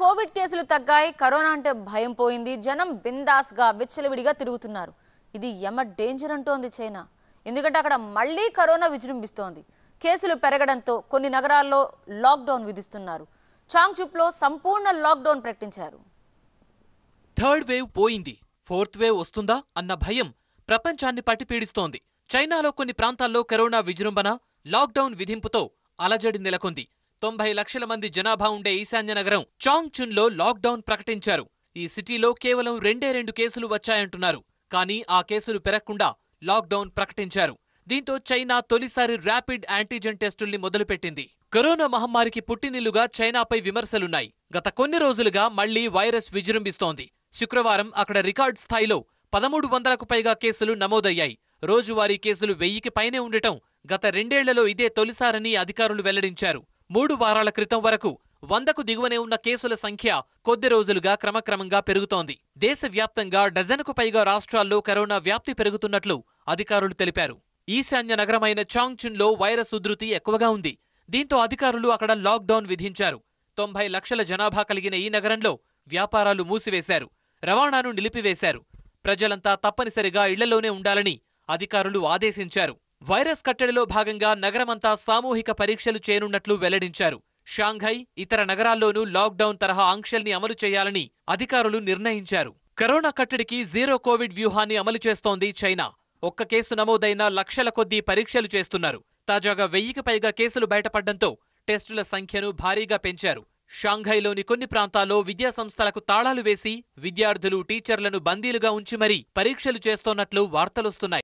Covid కేసులు తగ్గాయి corona అంటే భయం పోయింది జనం బిందాస్గా విచ్చలవిడిగా తిరుగుతున్నారు ఇది ఎమ డేంజర్ అంటోంది చైనా ఎందుకంటే అక్కడ మళ్ళీ కరోనా విజృంభిస్తోంది కేసులు పెరగడంతో కొన్ని నగరాల్లో లాక్డౌన్ విధిస్తున్నారు చాంగ్చుప్లో సంపూర్ణ లాక్డౌన్ ప్రకటించారు థర్డ్ వేవ్ పోయింది ఫోర్త్ వేవ్ వస్తుందా అన్న భయం ప్రపంచాన్ని పట్టిపీడిస్తోంది చైనాలో కొన్ని ప్రాంతాల్లో కరోనా విజృంభణ లాక్డౌన్ విధింపుతో అలజడి నెలకొంది తొంభై లక్షల మంది జనాభా ఉండే ఈశాన్య నగరం చాంగ్చున్లో లాక్డౌన్ ప్రకటించారు ఈ సిటీలో కేవలం రెండే రెండు కేసులు వచ్చాయంటున్నారు కానీ ఆ కేసులు పెరగకుండా లాక్డౌన్ ప్రకటించారు దీంతో చైనా తొలిసారి ర్యాపిడ్ యాంటీజెన్ టెస్టుల్ని మొదలుపెట్టింది కరోనా మహమ్మారికి పుట్టినిల్లుగా చైనాపై విమర్శలున్నాయి గత కొన్ని రోజులుగా మళ్లీ వైరస్ విజృంభిస్తోంది శుక్రవారం అక్కడ రికార్డ్ స్థాయిలో పదమూడు వందలకు పైగా కేసులు నమోదయ్యాయి రోజువారీ కేసులు వెయ్యికి పైనే ఉండటం గత రెండేళ్లలో ఇదే తొలిసారని అధికారులు వెల్లడించారు మూడు వారాల క్రితం వరకు వందకు దిగువనే ఉన్న కేసుల సంఖ్య కొద్ది రోజులుగా క్రమక్రమంగా పెరుగుతోంది దేశవ్యాప్తంగా డజనుకు పైగా రాష్ట్రాల్లో కరోనా వ్యాప్తి పెరుగుతున్నట్లు అధికారులు తెలిపారు ఈశాన్య నగరమైన చాంగ్చున్లో వైరస్ ఉధృతి ఎక్కువగా ఉంది దీంతో అధికారులు అక్కడ లాక్డౌన్ విధించారు తొంభై లక్షల జనాభా కలిగిన ఈ నగరంలో వ్యాపారాలు మూసివేశారు రవాణాను నిలిపివేశారు ప్రజలంతా తప్పనిసరిగా ఇళ్లలోనే ఉండాలని అధికారులు ఆదేశించారు వైరస్ కట్టడిలో భాగంగా నగరమంతా సామూహిక పరీక్షలు చేయనున్నట్లు వెల్లడించారు షాంఘై ఇతర నగరాల్లోనూ లాక్డౌన్ తరహా ఆంక్షల్ని అమలు చేయాలని అధికారులు నిర్ణయించారు కరోనా కట్టడికి జీరో కోవిడ్ వ్యూహాన్ని అమలు చేస్తోంది చైనా ఒక్క కేసు నమోదైన లక్షల కొద్దీ పరీక్షలు చేస్తున్నారు తాజాగా వెయ్యికి పైగా కేసులు బయటపడడంతో టెస్టుల సంఖ్యను భారీగా పెంచారు షాంఘైలోని కొన్ని ప్రాంతాల్లో విద్యా సంస్థలకు తాళాలు వేసి విద్యార్థులు టీచర్లను బందీలుగా ఉంచి మరీ పరీక్షలు చేస్తోన్నట్లు వార్తలొస్తున్నాయి